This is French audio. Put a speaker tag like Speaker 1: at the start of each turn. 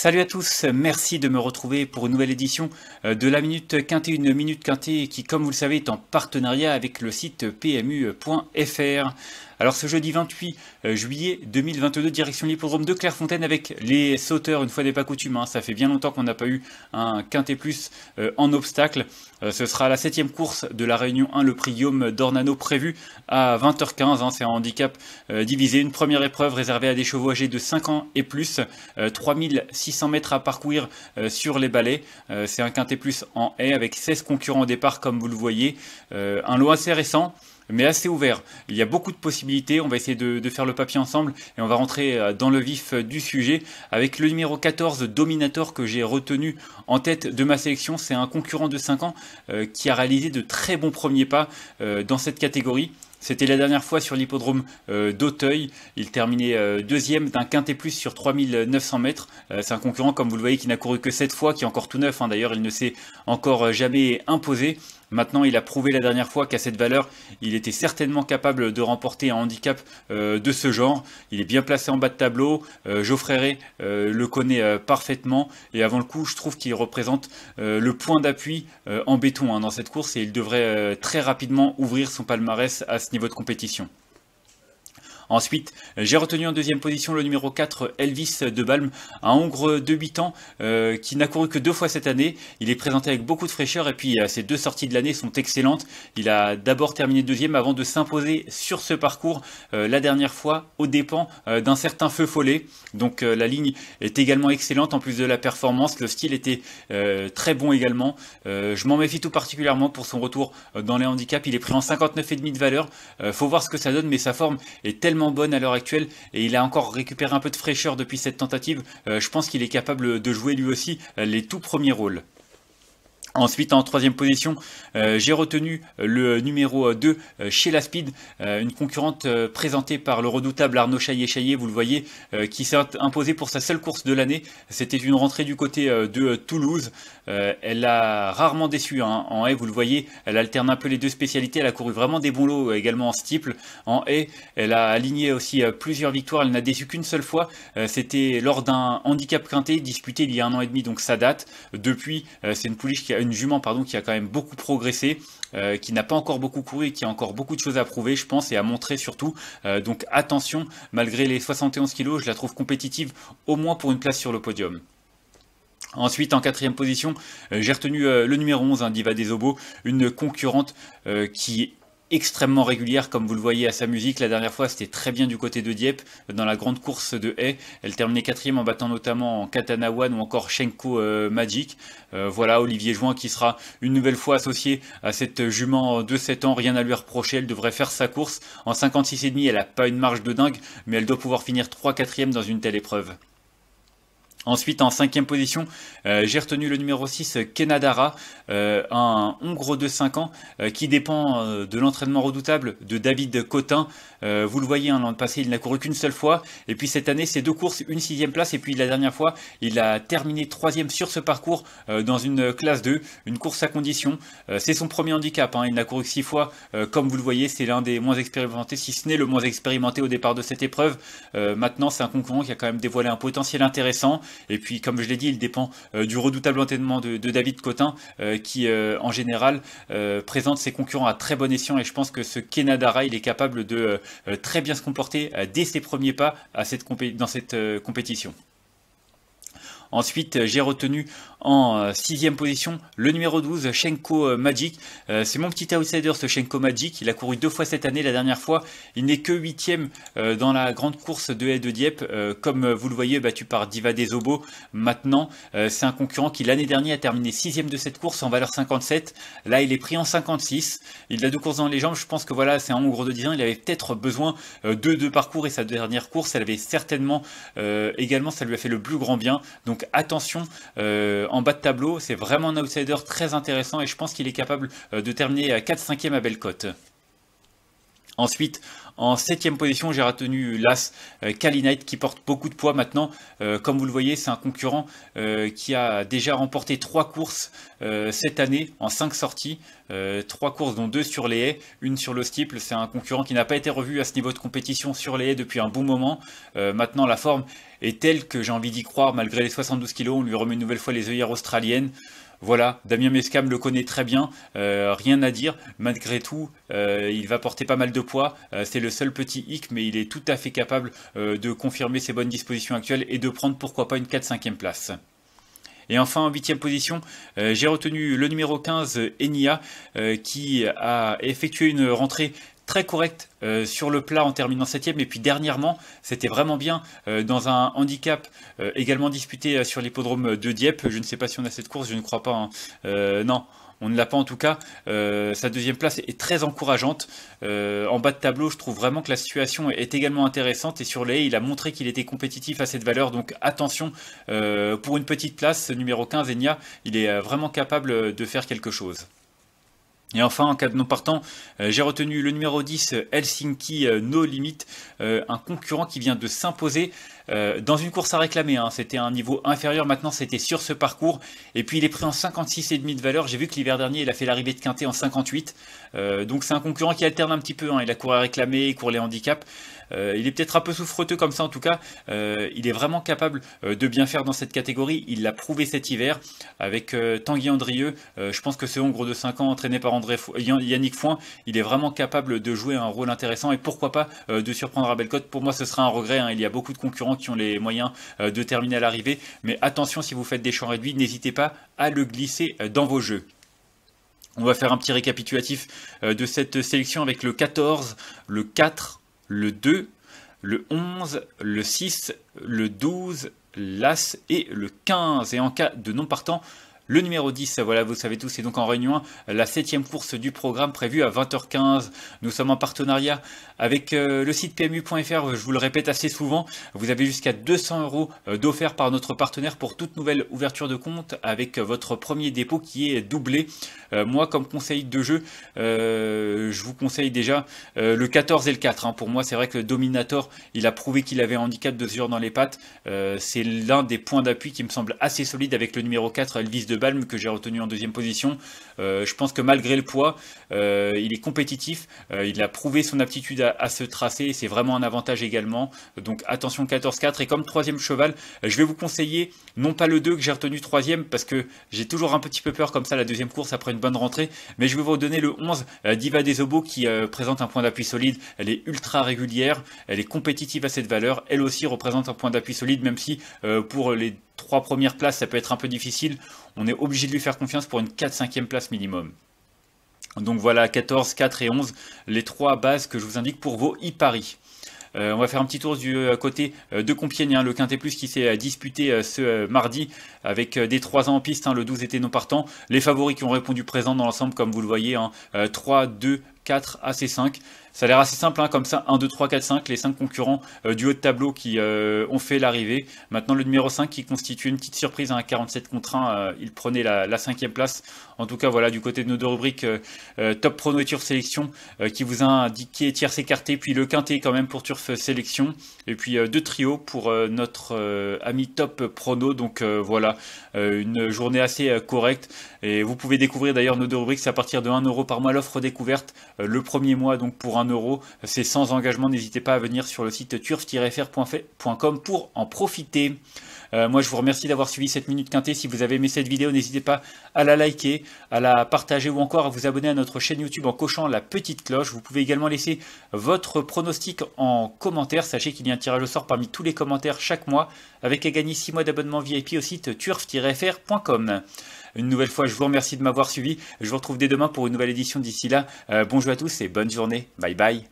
Speaker 1: Salut à tous, merci de me retrouver pour une nouvelle édition euh, de la Minute Quintée, une Minute Quintée qui, comme vous le savez, est en partenariat avec le site pmu.fr. Alors ce jeudi 28 euh, juillet 2022, direction l'hippodrome de Clairefontaine avec les sauteurs, une fois n'est pas coutume, hein. ça fait bien longtemps qu'on n'a pas eu un quintet plus euh, en obstacle. Euh, ce sera la septième course de la Réunion 1, le prix d'Ornano prévu à 20h15, hein. c'est un handicap divisé, une première épreuve réservée à des chevaux âgés de 5 ans et plus, 3600 mètres à parcourir sur les balais, c'est un quintet plus en haie avec 16 concurrents au départ comme vous le voyez, un lot assez récent mais assez ouvert. Il y a beaucoup de possibilités. On va essayer de, faire le papier ensemble et on va rentrer euh, dans le vif euh, du sujet avec le numéro 14 Dominator que j'ai retenu en tête de ma sélection. C'est un concurrent de 5 ans euh, qui a réalisé de très bons premiers pas dans cette catégorie. C'était la dernière fois sur l'hippodrome d'Auteuil. Il terminait deuxième d'un quintet plus sur 3900 mètres. c'est un concurrent, comme vous le voyez, qui n'a couru que 7 fois, qui est encore tout neuf. Hein. D'ailleurs, il ne s'est encore jamais imposé. Maintenant, il a prouvé la dernière fois qu'à cette valeur, il était certainement capable de remporter un handicap euh, de ce genre. Il est bien placé en bas de tableau. Euh, Geoffrey Ray, euh, le connaît parfaitement. Et avant le coup, je trouve qu'il représente le point d'appui en béton hein. dans cette course et il devrait très rapidement ouvrir son palmarès à ce niveau de compétition. Ensuite, j'ai retenu en deuxième position le numéro 4, Elvis de Balm, un Hongre de 8 ans euh, qui n'a couru que deux fois cette année. Il est présenté avec beaucoup de fraîcheur et puis euh, ses deux sorties de l'année sont excellentes. Il a d'abord terminé deuxième avant de s'imposer sur ce parcours euh, la dernière fois aux dépens d'un certain feu follet. Donc la ligne est également excellente en plus de la performance. Le style était très bon également. je m'en méfie tout particulièrement pour son retour dans les handicaps. Il est pris en 59,5 de valeur. faut voir ce que ça donne mais sa forme est tellement bonne à l'heure actuelle et il a encore récupéré un peu de fraîcheur depuis cette tentative. Euh, je pense qu'il est capable de jouer lui aussi euh, les tout premiers rôles. Ensuite, en troisième position, euh, j'ai retenu le numéro 2 chez La Speed, une concurrente présentée par le redoutable Arnaud Chaillet-Chaillet, vous le voyez, qui s'est imposé pour sa seule course de l'année. C'était une rentrée du côté de Toulouse. Euh, elle a rarement déçu hein, en haie, vous le voyez, elle alterne un peu les deux spécialités, elle a couru vraiment des bons lots euh, également en steeple, en haie, elle a aligné aussi euh, plusieurs victoires, elle n'a déçu qu'une seule fois, c'était lors d'un handicap quinté disputé il y a un an et demi, donc ça date. Depuis, c'est une pouliche qui a une jument pardon qui a quand même beaucoup progressé, qui n'a pas encore beaucoup couru et qui a encore beaucoup de choses à prouver, je pense, et à montrer surtout. donc attention, malgré les 71 kilos, je la trouve compétitive au moins pour une place sur le podium. Ensuite, en quatrième position, euh, j'ai retenu euh, le numéro 11, hein, Diva des une concurrente euh, qui est extrêmement régulière, comme vous le voyez à sa musique. La dernière fois, c'était très bien du côté de Dieppe, dans la grande course de Haie. Elle terminait quatrième en battant notamment Katana One ou encore Shenko Magic. voilà, Olivier Join qui sera une nouvelle fois associé à cette jument de 7 ans. Rien à lui reprocher, elle devrait faire sa course. En 56,5, elle n'a pas une marge de dingue, mais elle doit pouvoir finir 3 4 dans une telle épreuve. Ensuite, en cinquième position, euh, j'ai retenu le numéro 6, Kenadara, euh, un Hongro de 5 ans euh, qui dépend de l'entraînement redoutable de David Cotin. vous le voyez, l'an hein, passé, il n'a couru qu'une seule fois. Et puis cette année, c'est deux courses, une sixième place. Et puis la dernière fois, il a terminé troisième sur ce parcours dans une classe 2, une course à condition. c'est son premier handicap. Hein. il n'a couru que 6 fois. comme vous le voyez, c'est l'un des moins expérimentés, si ce n'est le moins expérimenté au départ de cette épreuve. maintenant, c'est un concurrent qui a quand même dévoilé un potentiel intéressant. Et puis, comme je l'ai dit, il dépend euh, du redoutable entraînement de, David Cotin, euh, qui, euh, en général, présente ses concurrents à très bon escient. Et je pense que ce Kenadara, il est capable de très bien se comporter dès ses premiers pas dans cette compétition. Ensuite, euh, j'ai retenu en euh, sixième position le numéro 12, Shenko euh, Magic. C'est mon petit outsider, ce Shenko Magic. Il a couru deux fois cette année. La dernière fois, il n'est que huitième dans la grande course de Haie de Dieppe. Comme vous le voyez, battu par Diva des Maintenant, c'est un concurrent qui l'année dernière a terminé sixième de cette course en valeur 57. Là, il est pris en 56. Il a deux courses dans les jambes. Je pense que voilà, c'est un gros de 10 ans. Il avait peut-être besoin de deux parcours et sa dernière course, elle avait certainement également, ça lui a fait le plus grand bien. Donc donc attention, euh, en bas de tableau, c'est vraiment un outsider très intéressant et je pense qu'il est capable euh, de terminer à 4 5 ème à belle cote. Ensuite, en septième position, j'ai retenu l'As Kalinite euh, qui porte beaucoup de poids maintenant. Euh, comme vous le voyez, c'est un concurrent euh, qui a déjà remporté trois courses cette année en cinq sorties. trois courses dont deux sur les haies, une sur le C'est un concurrent qui n'a pas été revu à ce niveau de compétition sur les haies depuis un bon moment. maintenant, la forme est telle que j'ai envie d'y croire malgré les 72 kilos. On lui remet une nouvelle fois les œillères australiennes. Voilà, Damien Mescam le connaît très bien, euh, rien à dire, malgré tout, euh, il va porter pas mal de poids, euh, c'est le seul petit hic, mais il est tout à fait capable de confirmer ses bonnes dispositions actuelles et de prendre pourquoi pas une 4-5e place. Et enfin, en huitième position, j'ai retenu le numéro 15, Enya, qui a effectué une rentrée très correct euh, sur le plat en terminant septième. Et puis dernièrement, c'était vraiment bien euh, dans un handicap euh, également disputé sur l'hippodrome de Dieppe. Je ne sais pas si on a cette course, je ne crois pas. Hein. non. On ne l'a pas en tout cas. sa deuxième place est très encourageante. en bas de tableau, je trouve vraiment que la situation est également intéressante. Et sur les il a montré qu'il était compétitif à cette valeur. Donc attention, pour une petite place, numéro 15, Enya, il est vraiment capable de faire quelque chose. Et enfin, en cas de non partant, euh, j'ai retenu le numéro 10 euh, Helsinki euh, No Limit, un concurrent qui vient de s'imposer euh, dans une course à réclamer. Hein, c'était un niveau inférieur, maintenant c'était sur ce parcours. Et puis il est pris en 56,5 de valeur. J'ai vu que l'hiver dernier, il a fait l'arrivée de Quintet en 58. Euh, donc c'est un concurrent qui alterne un petit peu. Hein. Il a couru à réclamer, il court les handicaps. Euh, il est peut-être un peu souffreteux comme ça en tout cas. il est vraiment capable de bien faire dans cette catégorie. Il l'a prouvé cet hiver avec Tanguy Andrieux. je pense que ce Hongre de 5 ans entraîné par André Yannick Foin, il est vraiment capable de jouer un rôle intéressant et pourquoi pas de surprendre à Belcote. Pour moi, ce sera un regret. Hein. Il y a beaucoup de concurrents qui ont les moyens euh, de terminer à l'arrivée. Mais attention, si vous faites des champs réduits, n'hésitez pas à le glisser euh, dans vos jeux. On va faire un petit récapitulatif euh, de cette sélection avec le 14, le 4, le 2, le 11, le 6, le 12, l'As et le 15. Et en cas de non partant, le numéro 10, voilà, vous savez tous, c'est donc en Réunion la septième course du programme prévue à 20h15. Nous sommes en partenariat avec euh, le site PMU.fr, je vous le répète assez souvent, vous avez jusqu'à 200 euros euh, d'offert par notre partenaire pour toute nouvelle ouverture de compte avec euh, votre premier dépôt qui est doublé. moi, comme conseil de jeu, je vous conseille déjà le 14 et le 4. Hein. Pour moi, c'est vrai que Dominator, il a prouvé qu'il avait un handicap de ce dans les pattes. c'est l'un des points d'appui qui me semble assez solide avec le numéro 4, Elvis de Balme que j'ai retenu en deuxième position. Euh, je pense que malgré le poids, euh, il est compétitif. Euh, il a prouvé son aptitude à, se tracer c'est vraiment un avantage également. Donc attention 14-4. Et comme troisième cheval, je vais vous conseiller non pas le 2 que j'ai retenu troisième parce que j'ai toujours un petit peu peur comme ça la deuxième course après une bonne rentrée. Mais je vais vous donner le 11, Diva des Obos qui présente un point d'appui solide. Elle est ultra régulière. Elle est compétitive à cette valeur. Elle aussi représente un point d'appui solide même si pour les trois premières places, ça peut être un peu difficile. On est obligé de lui faire confiance pour une 4-5e place minimum. Donc voilà, 14, 4 et 11, les trois bases que je vous indique pour vos e-paris. Euh, on va faire un petit tour du euh, côté euh, de Compiègne, hein. le Quintet Plus qui s'est disputé ce mardi avec des 3 ans en piste, hein, le 12 était non partant. Les favoris qui ont répondu présent dans l'ensemble, comme vous le voyez, 3, 2, 4, AC5. Ça a l'air assez simple, hein, comme ça, 1, 2, 3, 4, 5, les 5 concurrents euh, du haut de tableau qui euh, ont fait l'arrivée. Maintenant, le numéro 5 qui constitue une petite surprise, à hein, 47 contre 1, euh, il prenait la, cinquième place. En tout cas, voilà, du côté de nos deux rubriques, Top Prono et Turf Sélection, qui vous a indiqué tiers écarté, puis le quintet quand même pour Turf Sélection, et puis deux trios pour notre ami Top Prono. Donc voilà, une journée assez correcte. Et vous pouvez découvrir d'ailleurs nos deux rubriques, c'est à partir de 1€ par mois l'offre découverte, le premier mois donc pour euros C'est sans engagement. N'hésitez pas à venir sur le site turf-fr.com pour en profiter. Euh, moi, je vous remercie d'avoir suivi cette minute quintée. Si vous avez aimé cette vidéo, n'hésitez pas à la liker, à la partager ou encore à vous abonner à notre chaîne YouTube en cochant la petite cloche. Vous pouvez également laisser votre pronostic en commentaire. Sachez qu'il y a un tirage au sort parmi tous les commentaires chaque mois avec à gagner 6 mois d'abonnement VIP au site turf-fr.com. Une nouvelle fois, je vous remercie de m'avoir suivi. Je vous retrouve dès demain pour une nouvelle édition. D'ici là, euh, bonjour à tous et bonne journée. Bye bye.